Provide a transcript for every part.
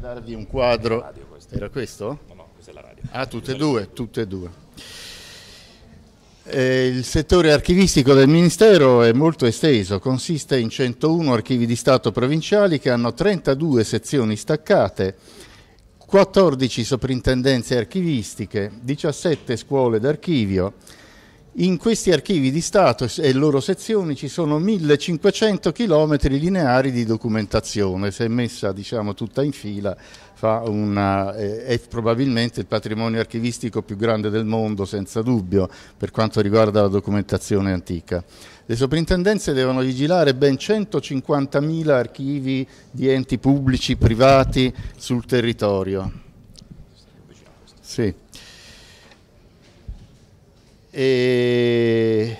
darvi un quadro. Radio questo. Era questo? No, no, questa è la radio. Ah, tutte e due, tutte e due. Eh, il settore archivistico del Ministero è molto esteso, consiste in 101 archivi di Stato provinciali che hanno 32 sezioni staccate, 14 soprintendenze archivistiche, 17 scuole d'archivio, in questi archivi di Stato e loro sezioni ci sono 1500 km lineari di documentazione, se messa diciamo, tutta in fila una, eh, è probabilmente il patrimonio archivistico più grande del mondo, senza dubbio, per quanto riguarda la documentazione antica. Le soprintendenze devono vigilare ben 150.000 archivi di enti pubblici, privati sul territorio. Sì. E,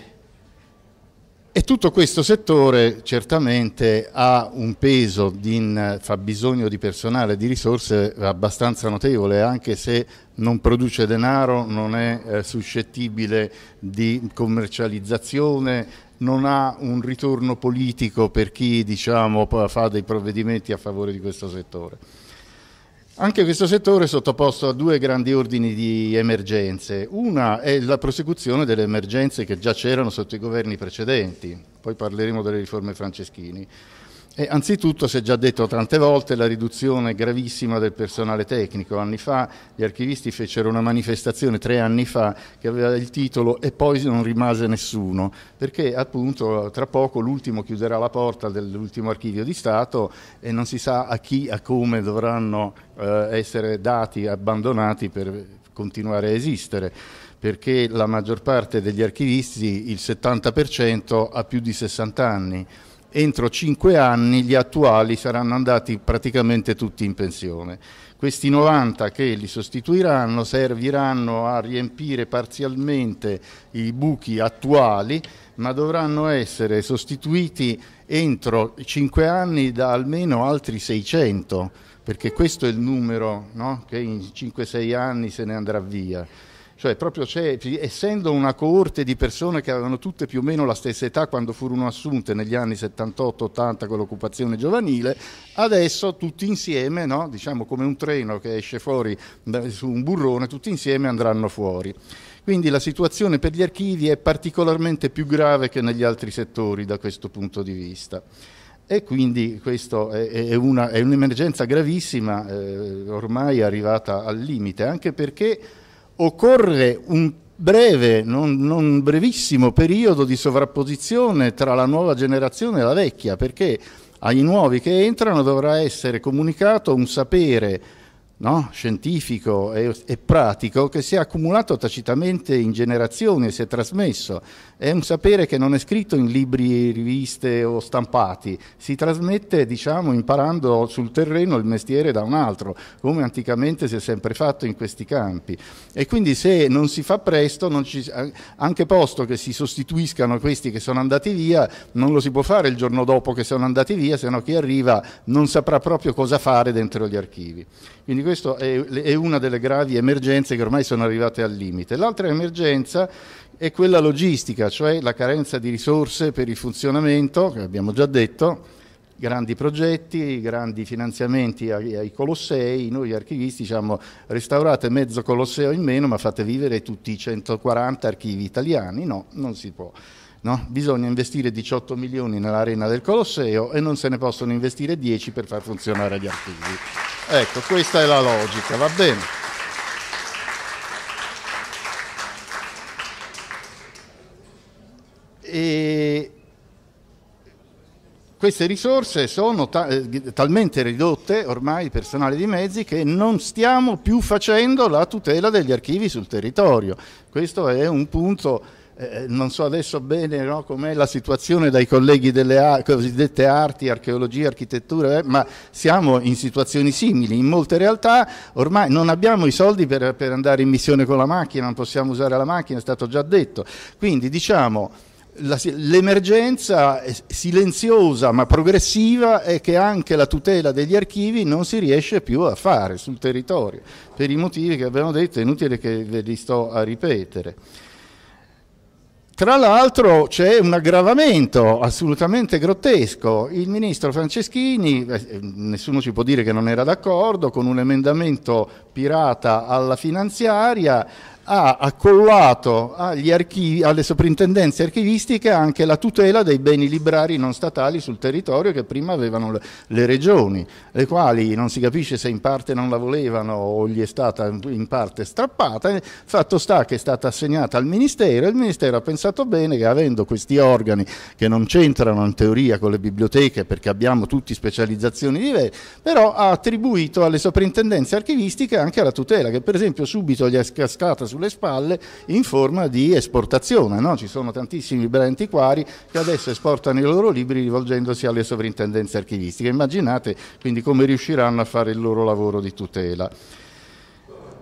e tutto questo settore certamente ha un peso di fabbisogno di personale e di risorse abbastanza notevole, anche se non produce denaro, non è eh, suscettibile di commercializzazione, non ha un ritorno politico per chi diciamo, fa dei provvedimenti a favore di questo settore. Anche questo settore è sottoposto a due grandi ordini di emergenze. Una è la prosecuzione delle emergenze che già c'erano sotto i governi precedenti, poi parleremo delle riforme franceschini. E anzitutto, si è già detto tante volte, la riduzione gravissima del personale tecnico. Anni fa gli archivisti fecero una manifestazione, tre anni fa, che aveva il titolo E poi non rimase nessuno, perché appunto tra poco l'ultimo chiuderà la porta dell'ultimo archivio di Stato e non si sa a chi, a come dovranno eh, essere dati, abbandonati per continuare a esistere perché la maggior parte degli archivisti, il 70%, ha più di 60 anni entro cinque anni gli attuali saranno andati praticamente tutti in pensione. Questi 90 che li sostituiranno serviranno a riempire parzialmente i buchi attuali, ma dovranno essere sostituiti entro cinque anni da almeno altri 600, perché questo è il numero no? che in 5-6 anni se ne andrà via. Cioè, proprio essendo una coorte di persone che avevano tutte più o meno la stessa età quando furono assunte negli anni 78-80 con l'occupazione giovanile, adesso tutti insieme, no? diciamo come un treno che esce fuori su un burrone, tutti insieme andranno fuori. Quindi la situazione per gli archivi è particolarmente più grave che negli altri settori da questo punto di vista e quindi questa è, un'emergenza gravissima, eh, ormai arrivata al limite, anche perché occorre un breve, non, non, brevissimo periodo di sovrapposizione tra la nuova generazione e la vecchia, perché ai nuovi che entrano dovrà essere comunicato un sapere no? scientifico e, e, pratico che si è accumulato tacitamente in generazioni e si è trasmesso. È un sapere che non è scritto in libri, riviste o stampati, si trasmette diciamo, imparando sul terreno il mestiere da un altro, come anticamente si è sempre fatto in questi campi. E quindi se non si fa presto, ci, anche posto che si sostituiscano questi che sono andati via, non lo si può fare il giorno dopo che sono andati via, se no chi arriva non saprà proprio cosa fare dentro gli archivi. Quindi questa è, è una delle gravi emergenze che ormai sono arrivate al limite. L'altra emergenza è quella logistica, cioè la carenza di risorse per il funzionamento, che abbiamo già detto, grandi progetti, grandi finanziamenti ai, ai, Colossei, noi archivisti diciamo restaurate mezzo Colosseo in meno ma fate vivere tutti i 140 archivi italiani, no, non si può. No? Bisogna investire 18 milioni nell'arena del Colosseo e non se ne possono investire 10 per far funzionare gli archivi. Ecco, questa è la logica, va bene. E queste risorse sono ta- eh, talmente ridotte ormai personale di mezzi che non stiamo più facendo la tutela degli archivi sul territorio. Questo è un punto eh, eh, non so adesso bene no, com'è la situazione dai colleghi delle ar- cosiddette arti, archeologia, architettura, eh, ma siamo in situazioni simili. In molte realtà ormai non abbiamo i soldi per, per andare in missione con la macchina, non possiamo usare la macchina, è stato già detto. Quindi diciamo l'emergenza silenziosa ma progressiva è che anche la tutela degli archivi non si riesce più a fare sul territorio, per i motivi che abbiamo detto, è inutile che ve li sto a ripetere. Tra l'altro c'è un aggravamento assolutamente grottesco. Il ministro Franceschini, eh, nessuno ci può dire che non era d'accordo, con un emendamento pirata alla finanziaria ha accollato archivi, alle soprintendenze archivistiche anche la tutela dei beni librari non statali sul territorio che prima avevano le regioni, le quali non si capisce se in parte non la volevano o gli è stata in parte strappata, fatto sta che è stata assegnata al Ministero e il Ministero ha pensato bene che avendo questi organi che non c'entrano in teoria con le biblioteche perché abbiamo tutti specializzazioni diverse, però ha attribuito alle soprintendenze archivistiche anche la tutela che per esempio subito gli è cascata sulle spalle in forma di esportazione. No? Ci sono tantissimi librai antiquari che adesso esportano i loro libri rivolgendosi alle sovrintendenze archivistiche. Immaginate quindi come riusciranno a fare il loro lavoro di tutela.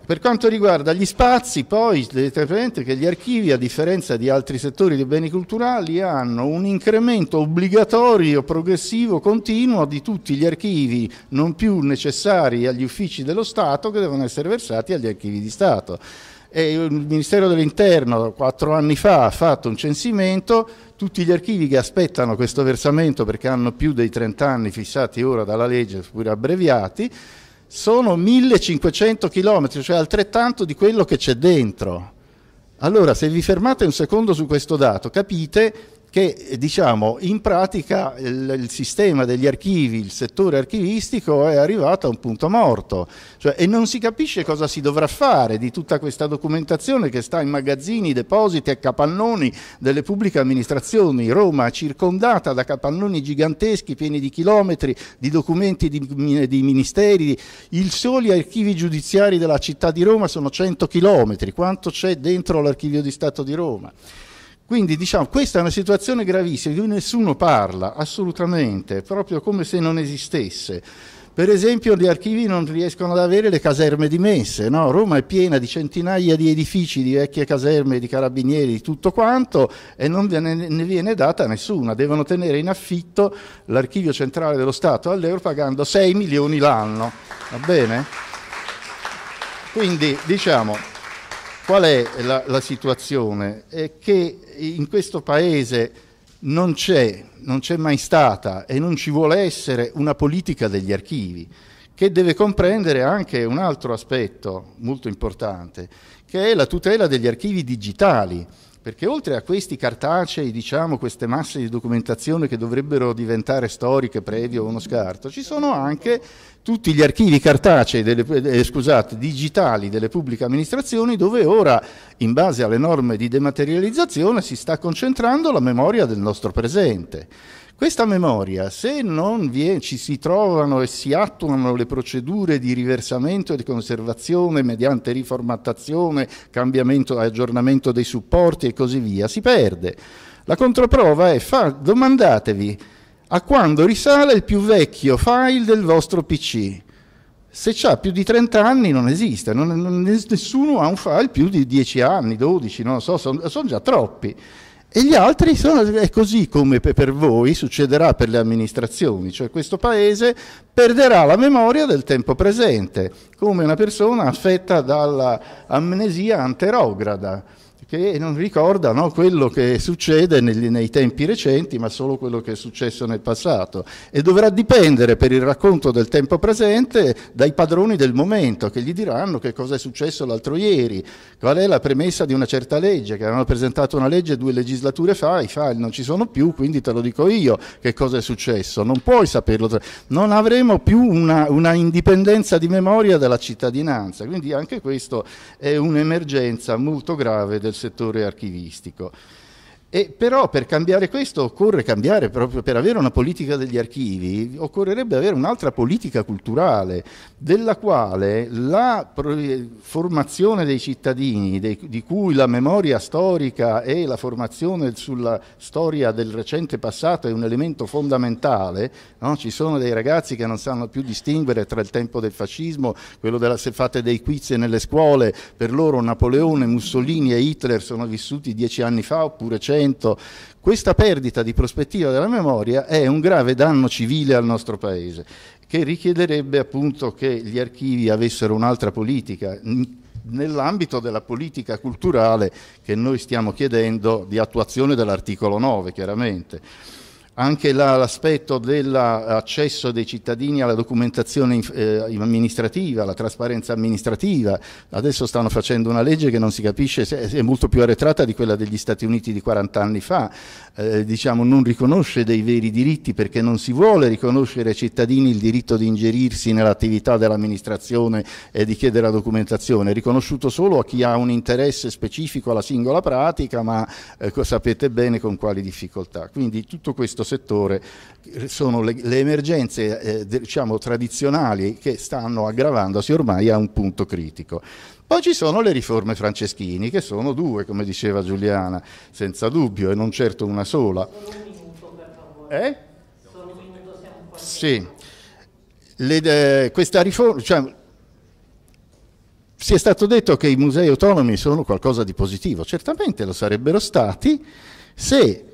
Per quanto riguarda gli spazi, poi vedete presente che gli archivi, a differenza di altri settori dei beni culturali, hanno un incremento obbligatorio, progressivo, continuo di tutti gli archivi non più necessari agli uffici dello Stato che devono essere versati agli archivi di Stato e il Ministero dell'Interno quattro anni fa ha fatto un censimento, tutti gli archivi che aspettano questo versamento perché hanno più dei 30 anni fissati ora dalla legge, pure abbreviati, sono 1500 km, cioè altrettanto di quello che c'è dentro. Allora, se vi fermate un secondo su questo dato, capite che diciamo, in pratica il, il, sistema degli archivi, il settore archivistico è arrivato a un punto morto cioè, e non si capisce cosa si dovrà fare di tutta questa documentazione che sta in magazzini, depositi e capannoni delle pubbliche amministrazioni. Roma circondata da capannoni giganteschi pieni di chilometri, di documenti di, di ministeri, i soli archivi giudiziari della città di Roma sono 100 chilometri, quanto c'è dentro l'archivio di Stato di Roma? Quindi diciamo, questa è una situazione gravissima di cui nessuno parla assolutamente, proprio come se non esistesse. Per esempio gli archivi non riescono ad avere le caserme dimesse, no? Roma è piena di centinaia di edifici, di vecchie caserme, di carabinieri, di tutto quanto e non ne viene data nessuna, devono tenere in affitto l'archivio centrale dello Stato all'euro pagando 6 milioni l'anno, va bene? Quindi diciamo Qual è la, la situazione? È che in questo Paese non c'è, non c'è mai stata e non ci vuole essere una politica degli archivi che deve comprendere anche un altro aspetto molto importante, che è la tutela degli archivi digitali perché oltre a questi cartacei, diciamo, queste masse di documentazione che dovrebbero diventare storiche previo a uno scarto, ci sono anche tutti gli archivi cartacei, delle, eh, scusate, digitali delle pubbliche amministrazioni dove ora, in base alle norme di dematerializzazione, si sta concentrando la memoria del nostro presente. Questa memoria, se non viene, ci si trovano e si attuano le procedure di riversamento e di conservazione mediante riformattazione, cambiamento e aggiornamento dei supporti e così via, si perde. La controprova è fa, domandatevi a quando risale il più vecchio file del vostro PC se ha più di 30 anni non esiste, non, non, nessuno ha un file più di 10 anni, 12, non lo so, sono son già troppi. E gli altri sono, è così come per voi succederà per le amministrazioni, cioè questo Paese perderà la memoria del tempo presente, come una persona affetta dall'amnesia anterograda che non ricorda no, quello che succede negli, nei tempi recenti, ma solo quello che è successo nel passato. E dovrà dipendere per il racconto del tempo presente dai padroni del momento, che gli diranno che cosa è successo l'altro ieri, qual è la premessa di una certa legge, che avevano presentato una legge due legislature fa, i file non ci sono più, quindi te lo dico io che cosa è successo. Non puoi saperlo. Non avremo più una, una indipendenza di memoria dalla cittadinanza, quindi anche questo è un'emergenza molto grave del settore archivistico. E però per cambiare questo occorre cambiare, proprio per avere una politica degli archivi, occorrerebbe avere un'altra politica culturale, della quale la formazione dei cittadini, dei, di cui la memoria storica e la formazione sulla storia del recente passato è un elemento fondamentale, no? ci sono dei ragazzi che non sanno più distinguere tra il tempo del fascismo, quello della, se fate dei quiz nelle scuole, per loro Napoleone, Mussolini e Hitler sono vissuti dieci anni fa oppure c'è Novecento. Questa perdita di prospettiva della memoria è un grave danno civile al nostro Paese, che richiederebbe appunto che gli archivi avessero un'altra politica, nell'ambito della politica culturale che noi stiamo chiedendo di attuazione dell'articolo 9, chiaramente anche l'aspetto dell'accesso dei cittadini alla documentazione eh, amministrativa, alla trasparenza amministrativa. Adesso stanno facendo una legge che non si capisce se è molto più arretrata di quella degli Stati Uniti di 40 anni fa, eh, diciamo non riconosce dei veri diritti perché non si vuole riconoscere ai cittadini il diritto di ingerirsi nell'attività dell'amministrazione e di chiedere la documentazione, è riconosciuto solo a chi ha un interesse specifico alla singola pratica, ma eh, sapete bene con quali difficoltà. Quindi tutto questo settore sono le, le emergenze eh, diciamo, tradizionali che stanno aggravandosi ormai a un punto critico. Poi ci sono le riforme franceschini, che sono due, come diceva Giuliana, senza dubbio, e non certo una sola. Solo un minuto, per favore. Eh? Solo un minuto, siamo un Sì. Le, eh, questa riforma... Cioè, si è stato detto che i musei autonomi sono qualcosa di positivo, certamente lo sarebbero stati se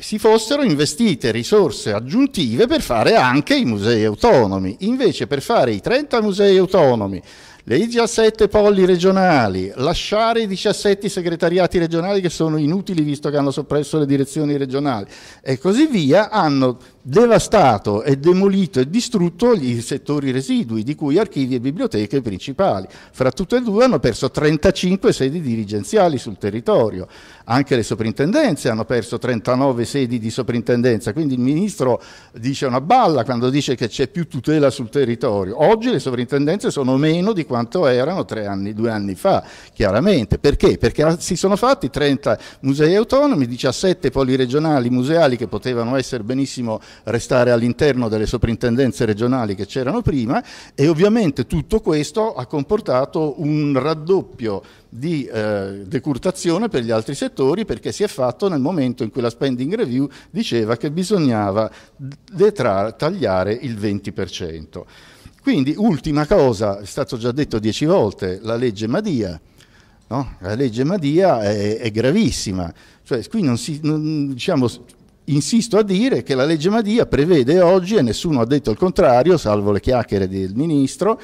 si fossero investite risorse aggiuntive per fare anche i musei autonomi. Invece per fare i 30 musei autonomi, le 17 polli regionali, lasciare i 17 segretariati regionali che sono inutili visto che hanno soppresso le direzioni regionali e così via, hanno devastato e demolito e distrutto i settori residui, di cui archivi e biblioteche principali. Fra tutte e due hanno perso 35 sedi dirigenziali sul territorio, anche le soprintendenze hanno perso 39 sedi di soprintendenza, quindi il ministro dice una balla quando dice che c'è più tutela sul territorio. Oggi le soprintendenze sono meno di quanto erano anni, due anni fa, chiaramente. Perché? Perché ah, si sono fatti 30 musei autonomi, 17 poliregionali museali che potevano essere benissimo restare all'interno delle soprintendenze regionali che c'erano prima e ovviamente tutto questo ha comportato un raddoppio di eh, decurtazione per gli altri settori perché si è fatto nel momento in cui la spending review diceva che bisognava detrar, tagliare il 20%. Quindi ultima cosa, è stato già detto dieci volte, la legge Madia. No? La legge Madia è, è gravissima, cioè qui non si, non, diciamo, insisto a dire che la legge Madia prevede oggi, e nessuno ha detto il contrario, salvo le chiacchiere del Ministro,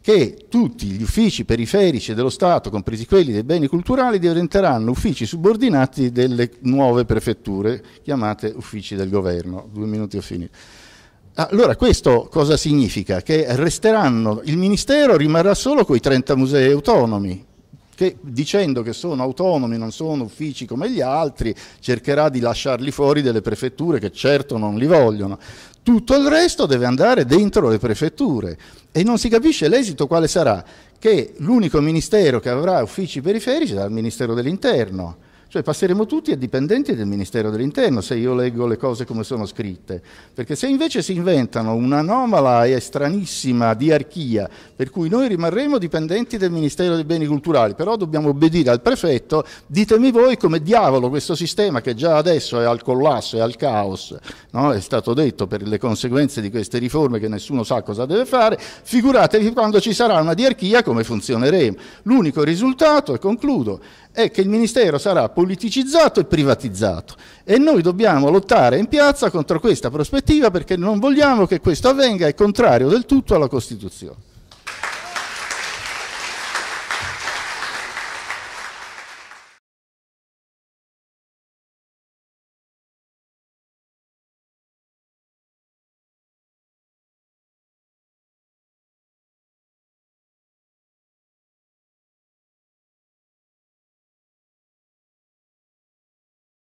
che tutti gli uffici periferici dello Stato, compresi quelli dei beni culturali, diventeranno uffici subordinati delle nuove prefetture, chiamate uffici del governo. Due minuti ho finito. Allora, questo cosa significa? Che resteranno, il Ministero rimarrà solo con i 30 musei autonomi, che dicendo che sono autonomi, non sono uffici come gli altri, cercherà di lasciarli fuori delle prefetture che certo non li vogliono. Tutto il resto deve andare dentro le prefetture e non si capisce l'esito quale sarà, che l'unico ministero che avrà uffici periferici sarà il Ministero dell'Interno cioè passeremo tutti a dipendenti del Ministero dell'Interno se io leggo le cose come sono scritte, perché se invece si inventano un'anomala e stranissima diarchia per cui noi rimarremo dipendenti del Ministero dei Beni Culturali, però dobbiamo obbedire al prefetto, ditemi voi come diavolo questo sistema che già adesso è al collasso, è al caos, no? è stato detto per le conseguenze di queste riforme che nessuno sa cosa deve fare, figuratevi quando ci sarà una diarchia come funzioneremo. L'unico risultato, e concludo, è che il Ministero sarà politicizzato e privatizzato e noi dobbiamo lottare in piazza contro questa prospettiva perché non vogliamo che questo avvenga, è contrario del tutto alla Costituzione.